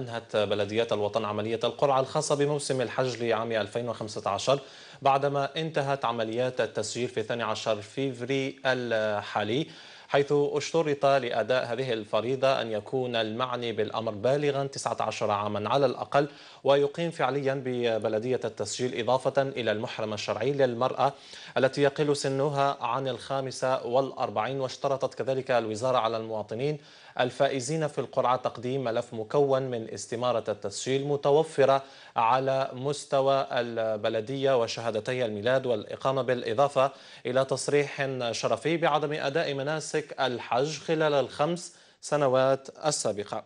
أنهت بلديات الوطن عملية القرعة الخاصة بموسم الحج لعام 2015 بعدما انتهت عمليات التسجيل في 12 فيفري الحالي حيث اشترط لأداء هذه الفريضة أن يكون المعني بالأمر بالغا 19 عاما على الأقل ويقيم فعليا ببلدية التسجيل إضافة إلى المحرم الشرعي للمرأة التي يقل سنها عن الخامسة والأربعين واشترطت كذلك الوزارة على المواطنين الفائزين في القرعة تقديم ملف مكون من استمارة التسجيل متوفرة على مستوى البلدية وشهادتي الميلاد والإقامة بالإضافة إلى تصريح شرفي بعدم أداء مناسك الحج خلال الخمس سنوات السابقة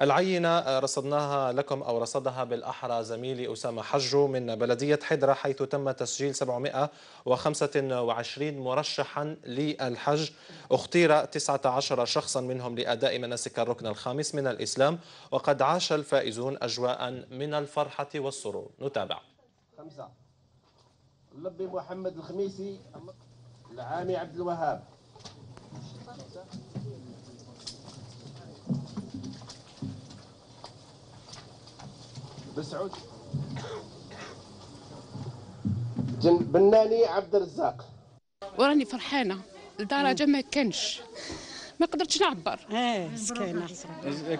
العينة آه، رصدناها لكم أو رصدها بالأحرى زميلي أسامة حجو من بلدية حدرة حيث تم تسجيل 725 مرشحا للحج اختير 19 شخصا منهم لأداء مناسك الركن الخامس من الإسلام وقد عاش الفائزون أجواء من الفرحة والسرور نتابع خمسة لبي محمد الخميسي العامي عبد الوهاب سعود بناني عبد الرزاق وراني فرحانه لدرجه ما كانش ما قدرتش نعبر ايه مسكينه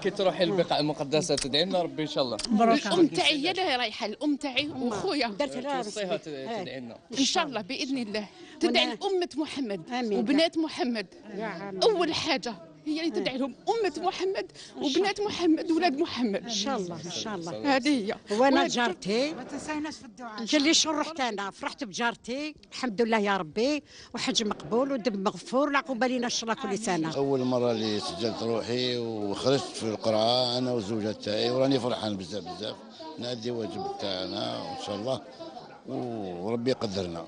كي تروحي للبقاع المقدسه تدعي لنا ربي ان شاء الله الام تاعي هي اللي رايحه الام تاعي وخويا درت لها آه. تدعي لنا ان شاء الله باذن الله تدعي لامه محمد وبنات محمد اول حاجه هي اللي تدعي لهم امه محمد وبنات محمد وولاد محمد ان شاء الله ان شاء الله هذه هي وانا جارتي ما تنسيناش في الدعاء جلي شنو رحت انا فرحت بجارتي الحمد لله يا ربي وحج مقبول ودم مغفور لا قبل لنا ان شاء الله كل سنه اول مره اللي سجلت روحي وخرجت في القرعه انا والزوجه تاعي وراني فرحان بزاف بزاف نادي واجب تاعنا إن شاء الله وربي يقدرنا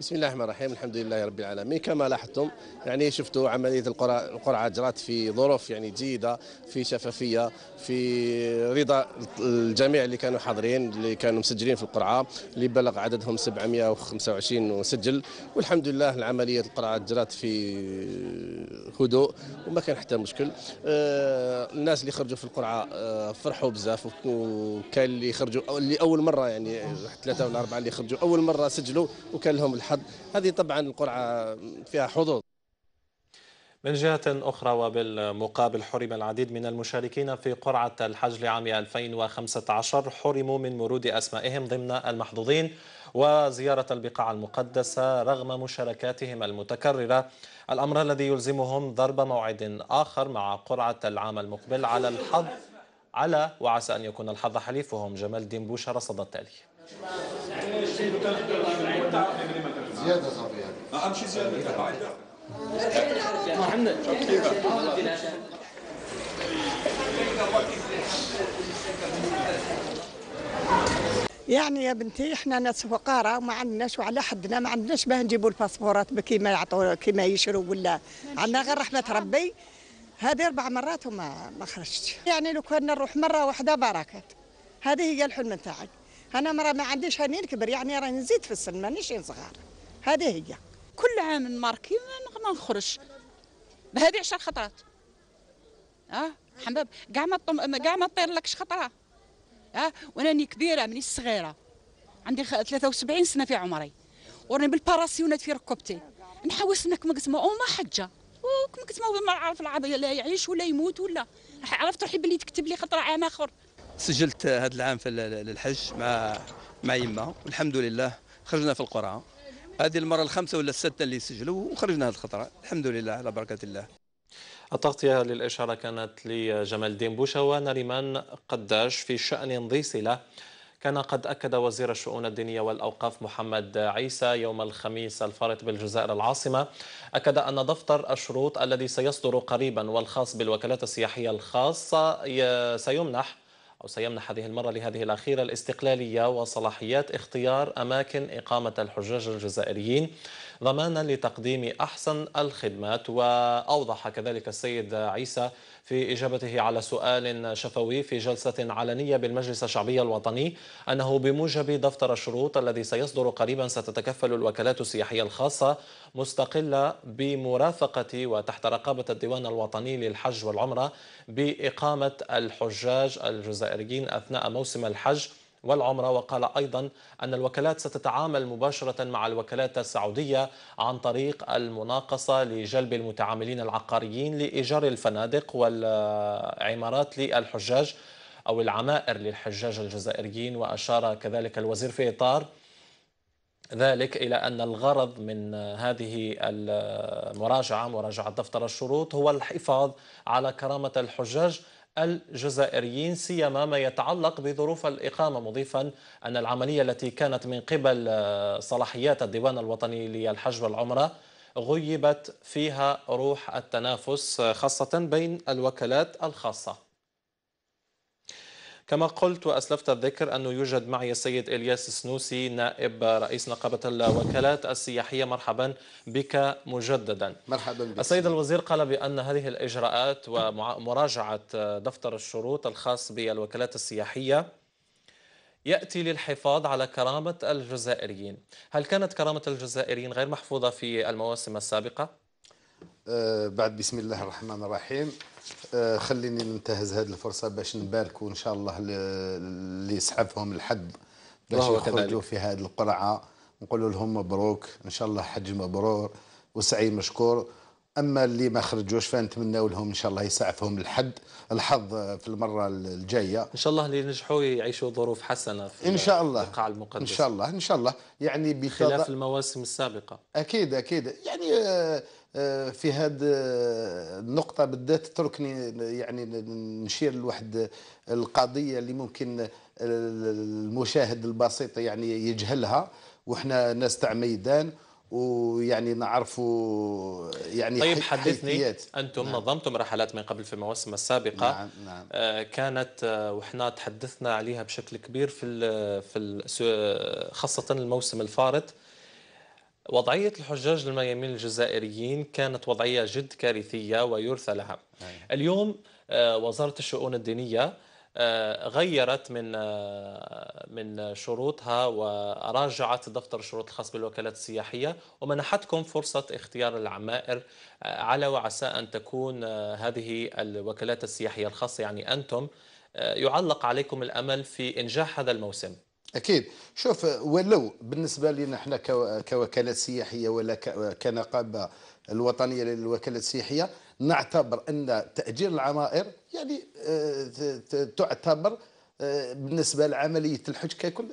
بسم الله الرحمن الرحيم الحمد لله رب العالمين كما لاحظتم يعني شفتوا عمليه القرعه جرات في ظروف يعني جيده في شفافيه في رضا الجميع اللي كانوا حاضرين اللي كانوا مسجلين في القرعه اللي بلغ عددهم 725 مسجل والحمد لله العمليه القرعه جرات في هدوء وما كان حتى مشكل آه، الناس اللي خرجوا في القرعه آه، فرحوا بزاف وكان اللي خرجوا اللي اول مره يعني ثلاثه ولا اربعه اللي خرجوا اول مره سجلوا وكان لهم الحظ هذه طبعا القرعة فيها حظوظ من جهة أخرى وبالمقابل حرم العديد من المشاركين في قرعة الحج لعام 2015 حرموا من مرود أسمائهم ضمن المحظوظين وزيارة البقاع المقدسة رغم مشاركاتهم المتكررة الأمر الذي يلزمهم ضرب موعد آخر مع قرعة العام المقبل على الحظ على وعسى أن يكون الحظ حليفهم جمال دينبوشة رصد التالي زيادة أهم شيء زيادة يعني يا بنتي احنا ناس فقراء وما عندناش وعلى حدنا ما عندناش باه نجيبوا الباسبورات كيما يعطوا كيما يشروا ولا عندنا غير رحمه ربي هذه اربع مرات وما ما خرجتش يعني لو كان نروح مره واحده بركات هذه هي الحلم تاعي انا مرة ما عنديش هني نكبر يعني راني نزيد في السن مانيش صغار هذه هي كل عام نماركي ما نخرج بهذه عشر خطرات اه حباب كاع ما كاع ما طير لكش خطره اه وانا كبيره مني صغيره عندي 73 سنه في عمري وراني بالباراسيونات في ركبتي نحوس انك ما قلت ما حجه وكما قلت ما عارف العربي لا يعيش ولا يموت ولا عرفت روحي بلي تكتب لي خطره عام اخر سجلت هذا العام في الحج مع مع يما والحمد لله خرجنا في القرعه هذه المرة الخامسة ولا السادسة اللي سجلوا وخرجنا هذه الخطرة الحمد لله على بركة الله التغطية للإشارة كانت لجمال الدين بوشة ونريمان قداش في شأن ذي صلة كان قد أكد وزير الشؤون الدينية والأوقاف محمد عيسى يوم الخميس الفارط بالجزائر العاصمة أكد أن دفتر الشروط الذي سيصدر قريبا والخاص بالوكالات السياحية الخاصة سيمنح وسيمنح هذه المرة لهذه الأخيرة الاستقلالية وصلاحيات اختيار أماكن إقامة الحجاج الجزائريين ضمانا لتقديم أحسن الخدمات وأوضح كذلك السيد عيسى في إجابته على سؤال شفوي في جلسة علنية بالمجلس الشعبي الوطني أنه بموجب دفتر الشروط الذي سيصدر قريبا ستتكفل الوكالات السياحية الخاصة مستقلة بمرافقة وتحت رقابة الديوان الوطني للحج والعمرة بإقامة الحجاج الجزائريين أثناء موسم الحج والعمرة وقال أيضا أن الوكالات ستتعامل مباشرة مع الوكالات السعودية عن طريق المناقصة لجلب المتعاملين العقاريين لإيجار الفنادق والعمارات للحجاج أو العمائر للحجاج الجزائريين وأشار كذلك الوزير في إطار ذلك إلى أن الغرض من هذه المراجعة مراجعة دفتر الشروط هو الحفاظ على كرامة الحجاج الجزائريين سيما ما يتعلق بظروف الإقامة مضيفا أن العملية التي كانت من قبل آه، صلاحيات الديوان الوطني للحج والعمرة غيبت فيها روح التنافس آه، خاصة بين الوكالات الخاصة كما قلت وأسلفت الذكر أنه يوجد معي السيد إلياس السنوسي نائب رئيس نقابة الوكالات السياحية مرحبا بك مجددا مرحبا بك السيد الوزير قال بأن هذه الإجراءات ومراجعة دفتر الشروط الخاص بالوكالات السياحية يأتي للحفاظ على كرامة الجزائريين هل كانت كرامة الجزائريين غير محفوظة في المواسم السابقة؟ أه، بعد بسم الله الرحمن الرحيم آه، خليني ننتهز هذه الفرصه باش نباركوا ان شاء الله اللي سحبهم الحد باش يخرجوا في هذه القرعه نقول لهم مبروك ان شاء الله حج مبرور وسعي مشكور اما اللي ما خرجوش فنتمنى لهم ان شاء الله يسعفهم الحد الحظ في المره الجايه ان شاء الله اللي نجحوا يعيشوا ظروف حسنه في ان شاء الله القاع المقدس ان شاء الله ان شاء الله يعني بخلاف المواسم السابقه اكيد اكيد يعني آه، آه، في هذه آه، النقطة بالذات تركني يعني نشير لواحد القضية اللي ممكن المشاهد البسيط يعني يجهلها وحنا ناس تاع ميدان ويعني نعرفوا يعني طيب حدثني حيثيات. انتم نعم. نظمتم رحلات من قبل في المواسم السابقه نعم. نعم. آه، كانت وحنا تحدثنا عليها بشكل كبير في في خاصه الموسم الفارط وضعية الحجاج الميامين الجزائريين كانت وضعية جد كارثية ويرثى لها أيوة. اليوم آه، وزارة الشؤون الدينية آه، غيرت من آه، من شروطها وراجعت دفتر الشروط الخاص بالوكالات السياحيه ومنحتكم فرصه اختيار العمائر على وعسى ان تكون هذه الوكالات السياحيه الخاصه يعني انتم يعلق عليكم الامل في انجاح هذا الموسم اكيد شوف ولو بالنسبه لنا احنا كوكالات سياحيه ولا كنقابه الوطنيه للوكالات السياحيه نعتبر ان تاجير العمائر يعني آه، تعتبر آه، بالنسبه لعمليه الحج ككل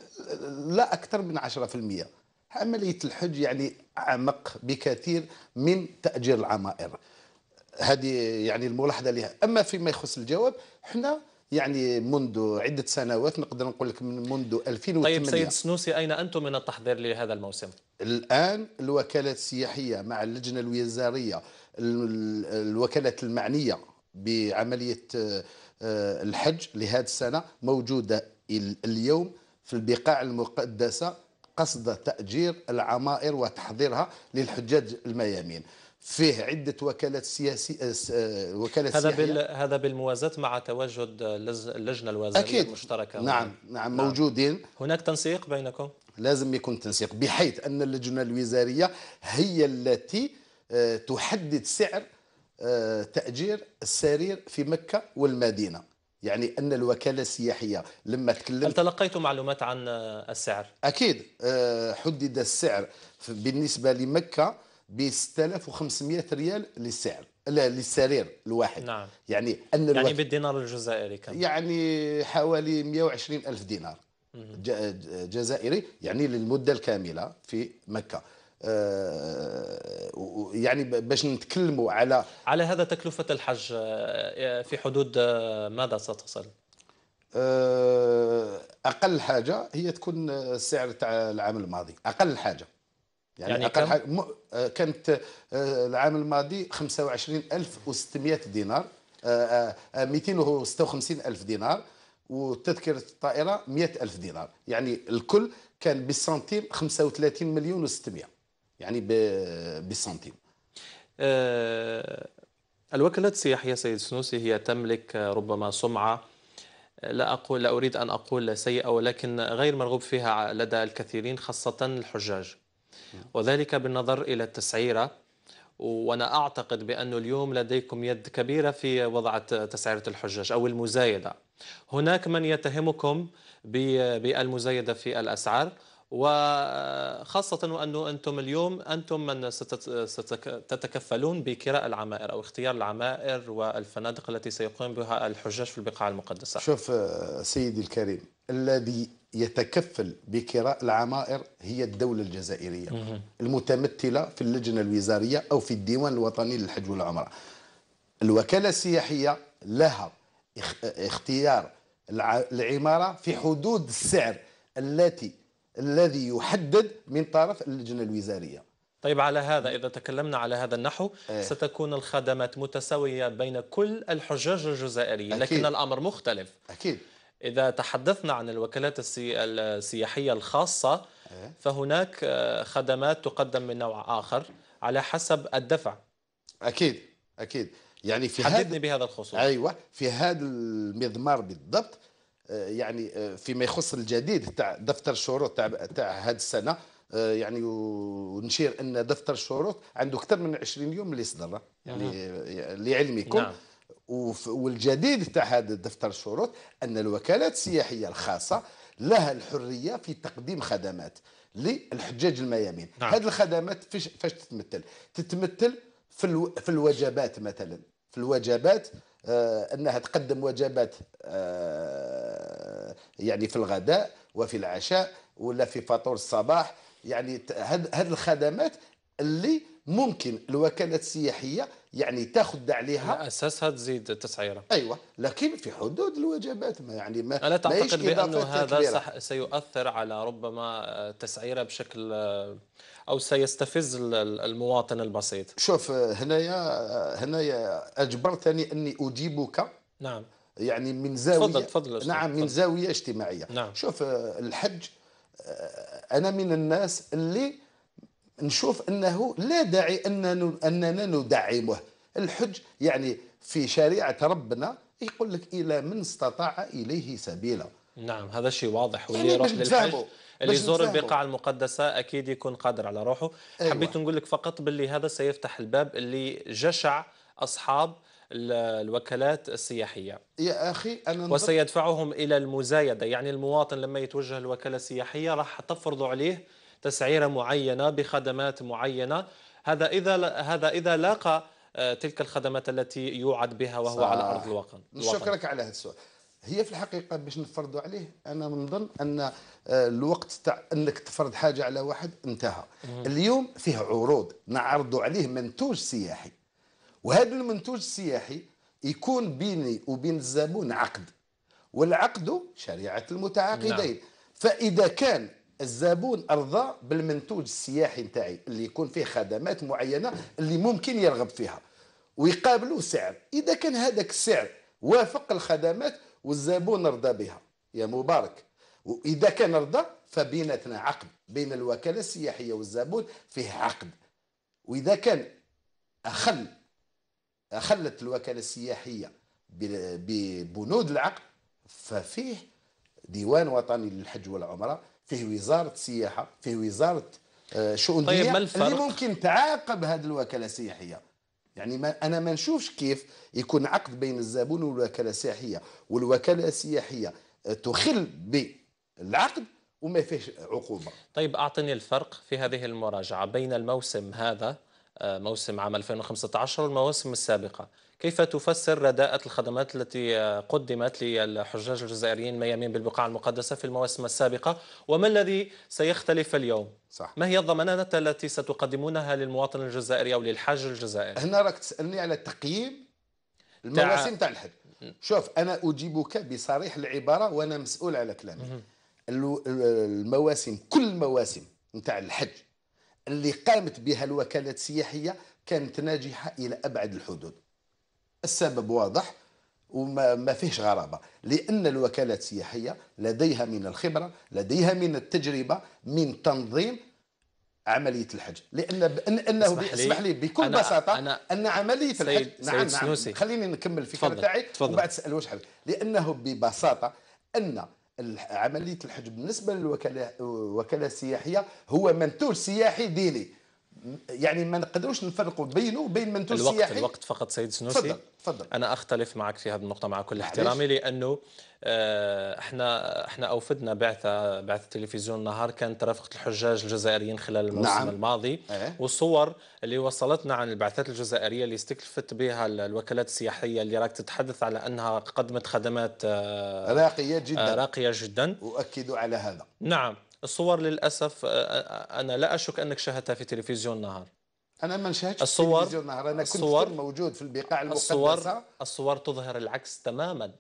لا اكثر من 10% عمليه الحج يعني اعمق بكثير من تاجير العمائر هذه يعني الملاحظه لها اما فيما يخص الجواب احنا يعني منذ عدة سنوات نقدر نقول لك من منذ 2008 طيب سيد سنوسي أين أنتم من التحضير لهذا الموسم؟ الآن الوكالات السياحية مع اللجنة الوزارية الوكالات المعنية بعملية آه، الحج لهذه السنة موجودة اليوم في البقاع المقدسة قصد تأجير العمائر وتحضيرها للحجاج الميامين فيه عدة وكالات سياسية آه، آه، وكالات هذا سياحية. بال... هذا بالموازاة مع تواجد اللجنة الوزارية أكيد. المشتركة نعم،, نعم نعم موجودين هناك تنسيق بينكم لازم يكون تنسيق بحيث أن اللجنة الوزارية هي التي آه، تحدد سعر تأجير السرير في مكة والمدينة يعني أن الوكالة السياحية لما تكلم هل تلقيتم معلومات عن السعر؟ أكيد حدد السعر بالنسبة لمكة ب 6500 ريال للسعر لا للسرير الواحد نعم. يعني ان الواحد يعني بالدينار الجزائري كم يعني حوالي 120 الف دينار جزائري يعني للمده الكامله في مكه آه، يعني باش نتكلموا على على هذا تكلفه الحج آه، في حدود آه، ماذا ستصل اقل حاجه هي تكون السعر تاع العام الماضي اقل حاجه يعني, يعني اقل حاجه آه، كانت آه، العام الماضي 25600 دينار 256000 آه، دينار وتذكره الطائره 100 الف دينار يعني الكل كان بالسنتيم 35 مليون و600 يعني بالسنتيم أه الوكالات السياحيه سيد سنوسي هي تملك ربما سمعه لا أقول لا أريد أن أقول سيئة ولكن غير مرغوب فيها لدى الكثيرين خاصة الحجاج نعم. وذلك بالنظر إلى التسعيرة وأنا أعتقد بأن اليوم لديكم يد كبيرة في وضع تسعيرة الحجاج أو المزايدة هناك من يتهمكم بالمزايدة في الأسعار وخاصة وأنه أنتم اليوم أنتم من ستتكفلون بكراء العمائر أو اختيار العمائر والفنادق التي سيقوم بها الحجاج في البقاع المقدسة شوف آه، سيدي الكريم الذي يتكفل بكراء العمائر هي الدولة الجزائرية المتمثلة في اللجنة الوزارية أو في الديوان الوطني للحج والعمرة الوكالة السياحية لها اختيار العمارة في حدود السعر التي الذي يحدد من طرف اللجنة الوزارية طيب على هذا إذا تكلمنا على هذا النحو إيه. ستكون الخدمات متساوية بين كل الحجاج الجزائريين أكيد. لكن الأمر مختلف أكيد إذا تحدثنا عن الوكالات السياحية الخاصة إيه. فهناك آه، خدمات تقدم من نوع آخر على حسب الدفع أكيد أكيد يعني في حددني هذا بهذا الخصوص أيوة في هذا المضمار بالضبط آه، يعني آه، فيما يخص الجديد تاع دفتر الشروط تاع تاع هذه السنه آه، يعني ونشير ان دفتر الشروط عنده اكثر من 20 يوم اللي صدر يعني لعلمكم نعم. والجديد تاع هذا دفتر الشروط ان الوكالات السياحيه الخاصه لها الحريه في تقديم خدمات للحجاج الميامين نعم. هذه الخدمات فاش تتمثل تتمثل في, الو... في الوجبات مثلا في الوجبات آه، انها تقدم وجبات آه، يعني في الغداء وفي العشاء ولا في فطور الصباح يعني هذه الخدمات اللي ممكن الوكالات السياحيه يعني تاخد عليها اساسها تزيد التسعيره ايوه لكن في حدود الوجبات ما يعني ما الا تعتقد بانه هذا صح سيؤثر على ربما آه، تسعيره بشكل آه، او سيستفز المواطن البسيط شوف آه، هنايا هنايا اجبرتني اني اجيبك نعم يعني من زاويه تفضل تفضل نعم من زاويه اجتماعيه نعم. شوف الحج انا من الناس اللي نشوف أنه لا داعي أننا, أننا ندعمه الحج يعني في شريعة ربنا يقول لك إلى من استطاع إليه سبيلا نعم هذا الشيء واضح واللي يعني يروح للحج اللي يزور البقاع المقدسة أكيد يكون قادر على روحه أيوة. حبيت نقول لك فقط باللي هذا سيفتح الباب اللي جشع أصحاب الوكالات السياحية يا أخي أنا وسيدفعهم إلى المزايدة يعني المواطن لما يتوجه الوكالة السياحية راح تفرض عليه تسعيره معينه بخدمات معينه هذا اذا هذا اذا لاقى آه، تلك الخدمات التي يوعد بها وهو صح. على ارض الواقع شكرك على هذا السؤال هي في الحقيقه باش نفرضوا عليه انا نظن ان آه، الوقت تاع انك تفرض حاجه على واحد انتهى اليوم فيه عروض نعرضوا عليه منتوج سياحي وهذا المنتوج السياحي يكون بيني وبين الزبون عقد والعقد شريعه المتعاقدين نعم. فاذا كان الزبون ارضى بالمنتوج السياحي نتاعي اللي يكون فيه خدمات معينه اللي ممكن يرغب فيها ويقابلوا سعر اذا كان هذاك السعر وافق الخدمات والزبون رضى بها يا مبارك واذا كان رضى فبيناتنا عقد بين الوكاله السياحيه والزبون فيه عقد واذا كان اخل اخلت الوكاله السياحيه ببنود العقد ففيه ديوان وطني للحج والعمره فيه وزاره السياحه فيه وزاره آه، شؤون طيب ما الفرق؟ اللي ممكن تعاقب هذه الوكاله السياحيه يعني ما انا ما نشوفش كيف يكون عقد بين الزبون والوكاله السياحيه والوكاله السياحيه آه، تخل بالعقد وما فيهش عقوبه طيب اعطني الفرق في هذه المراجعه بين الموسم هذا آه، موسم عام 2015 والمواسم السابقه كيف تفسر رداءة الخدمات التي قدمت للحجاج الجزائريين الميامين بالبقاع المقدسة في المواسم السابقة وما الذي سيختلف اليوم صح. ما هي الضمانات التي ستقدمونها للمواطن الجزائري أو للحاج الجزائري هنا راك تسألني على تقييم المواسم تاع الحج شوف أنا أجيبك بصريح العبارة وأنا مسؤول على كلامي المواسم كل المواسم نتاع الحج اللي قامت بها الوكالات السياحية كانت ناجحة إلى أبعد الحدود السبب واضح وما فيهش غرابه لان الوكالات السياحيه لديها من الخبره لديها من التجربه من تنظيم عمليه الحج لان بأن انه اسمح لي, لي بكل أنا بساطه أنا ان عمليه الحج نعم نعم خليني نكمل الفكره تاعي وبعد تسال واش لانه ببساطه ان عمليه الحج بالنسبه للوكاله وكاله السياحيه هو منتوج سياحي ديني يعني ما نقدروش نفرقوا بينه وبين منتوج الوقت سياحي الوقت فقط سيد سنوسي تفضل تفضل انا اختلف معك في هذه النقطه مع كل احترامي لانه آه، احنا احنا اوفدنا بعثه بعثه تلفزيون النهار كانت رافقه الحجاج الجزائريين خلال الموسم نعم. الماضي اه. والصور اللي وصلتنا عن البعثات الجزائريه اللي استكلفت بها الوكالات السياحيه اللي راك تتحدث على انها قدمت خدمات آه، راقيه جدا آه، راقيه جدا واكدوا على هذا نعم الصور للاسف آه، آه، انا لا اشك انك شاهدتها في تلفزيون نهار انا ما شاهدتش الصور تلفزيون نهار انا كنت الصور موجود في البقاع المقدسه الصور الصور تظهر العكس تماما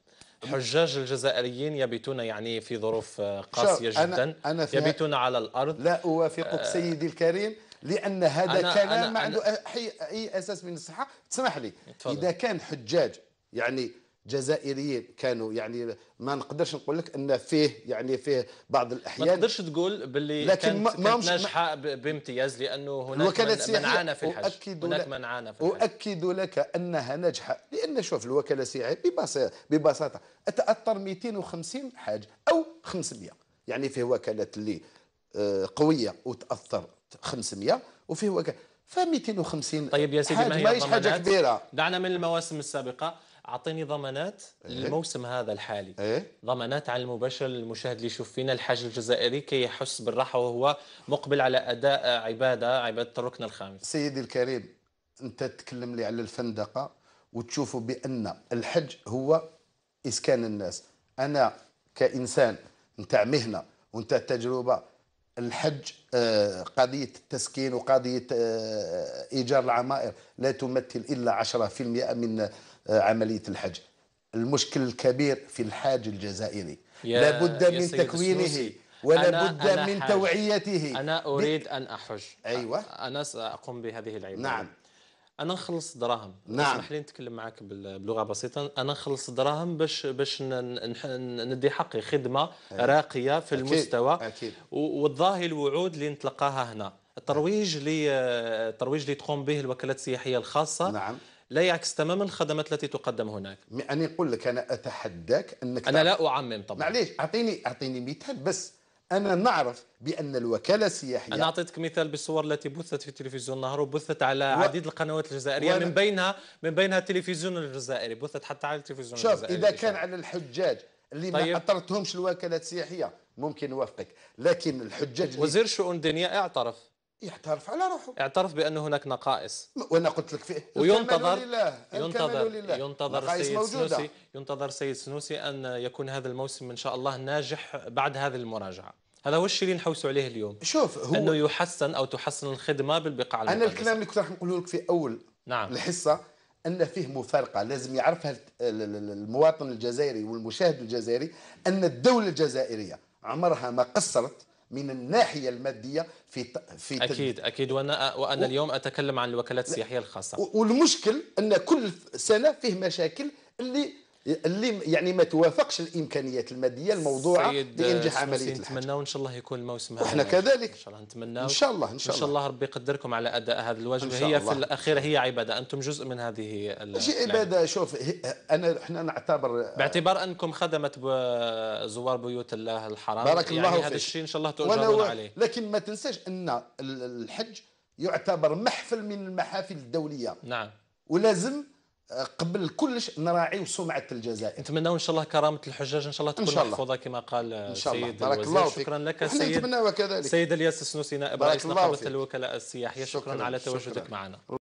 حجاج الجزائريين يبيتون يعني في ظروف آه، قاسيه جدا أنا أنا يبيتون على الارض لا اوافقك سيدي الكريم لان هذا أنا كلام ما عنده اي اساس من الصحه تسمح لي اذا كان حجاج يعني جزائريين كانوا يعني ما نقدرش نقول لك ان فيه يعني فيه بعض الاحيان ما تقدرش تقول باللي لكن كانت, ما كانت ناجحه بامتياز لانه هناك من عانى في الحج هناك من عانى في الحج اؤكد لك انها ناجحه لان شوف الوكاله السياحيه ببساطه ببساطه تاثر 250 حاج او 500 يعني فيه وكالات اللي آه، قويه وتاثر 500 وفيه وكاله ف 250 طيب يا سيدي ما هي ماهيش حاجه كبيره دعنا من المواسم السابقه اعطيني ضمانات إيه؟ هذا الحالي إيه؟ ضمانات على المباشر للمشاهد اللي يشوف فينا الحاج الجزائري كي يحس بالراحه وهو مقبل على اداء عباده عباده الركن الخامس سيدي الكريم انت تتكلم لي على الفندقه وتشوفوا بان الحج هو اسكان الناس انا كانسان نتاع مهنه ونتاع تجربه الحج آه، قضية التسكين وقضية آه، إيجار العمائر لا تمثل إلا 10% من آه، عمليه الحج المشكل الكبير في الحاج الجزائري لابد من تكوينه ولابد ولا أنا بد أنا من حاج. توعيته انا اريد ان احج ايوه انا ساقوم بهذه العباده نعم انا نخلص دراهم نعم اسمح لي نتكلم معك بلغه بسيطه انا نخلص دراهم باش باش ندي حقي خدمه راقيه في أكيد. المستوى أكيد. والظاهي الوعود اللي نتلقاها هنا الترويج اللي الترويج اللي تقوم به الوكالات السياحيه الخاصه نعم لا يعكس تماما الخدمات التي تقدم هناك انا اقول لك انا اتحداك انك انا لا اعمم طبعا معليش اعطيني اعطيني مثال بس انا نعرف بان الوكاله السياحيه انا اعطيتك مثال بالصور التي بثت في تلفزيون النهار وبثت على و... عديد القنوات الجزائريه وأنا... من بينها من بينها التلفزيون الجزائري بثت حتى على التلفزيون شوف الجزائري اذا كان على الحجاج اللي طيب. ما اطرتهمش الوكالات السياحيه ممكن نوافقك لكن الحجاج وزير شؤون الدنيا اعترف يعترف على روحه اعترف بان هناك نقائص وانا قلت لك فيه وينتظر لله. ينتظر لله. ينتظر سيد موجودة. سنوسي ينتظر سيد سنوسي ان يكون هذا الموسم ان شاء الله ناجح بعد هذه المراجعه هذا هو الشيء اللي نحوسوا عليه اليوم شوف هو انه يحسن او تحسن الخدمه بالبقاع المقدسه انا الكلام اللي كنت راح نقوله لك في اول نعم. الحصه ان فيه مفارقه لازم يعرفها المواطن الجزائري والمشاهد الجزائري ان الدوله الجزائريه عمرها ما قصرت من الناحيه الماديه في في اكيد تل... اكيد وانا وانا و... اليوم اتكلم عن الوكالات السياحيه الخاصه والمشكل ان كل سنه فيه مشاكل اللي اللي يعني ما توافقش الامكانيات الماديه الموضوعه لانجاح عمليه الحج نتمناو ان شاء الله يكون الموسم هذا وحنا كذلك ان شاء الله نتمنى ان شاء الله ان شاء الله ان شاء الله ربي يقدركم على اداء هذا الواجب هي الله. في الاخير هي عباده انتم جزء من هذه ماشي يعني عباده شوف انا احنا نعتبر باعتبار انكم خدمه زوار بيوت الله الحرام بارك يعني الله هذا الشيء ان شاء الله تؤجرون عليه لكن ما تنساش ان الحج يعتبر محفل من المحافل الدوليه نعم ولازم قبل كلش نراعيو سمعه الجزائر نتمناو ان شاء الله كرامه الحجاج ان شاء الله تكون إن شاء الله. محفوظه كما قال إن شاء الله. سيد بارك الوزير شكرا لك سيد سيد الياس السنوسي نائب رئيس نقابه الوكلاء السياحيه شكرا, شكرا على تواجدك معنا